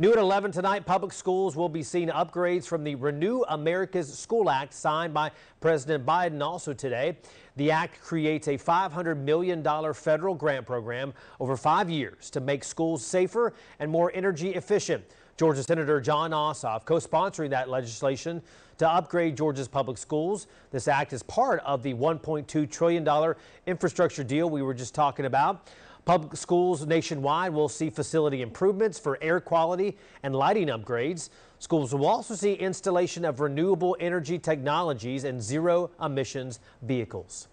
New at 11 tonight, public schools will be seeing upgrades from the Renew America's School Act signed by President Biden also today. The act creates a $500 million federal grant program over five years to make schools safer and more energy efficient. Georgia Senator John Ossoff co-sponsoring that legislation to upgrade Georgia's public schools. This act is part of the $1.2 trillion infrastructure deal we were just talking about. Public schools nationwide will see facility improvements for air quality and lighting upgrades. Schools will also see installation of renewable energy technologies and zero emissions vehicles.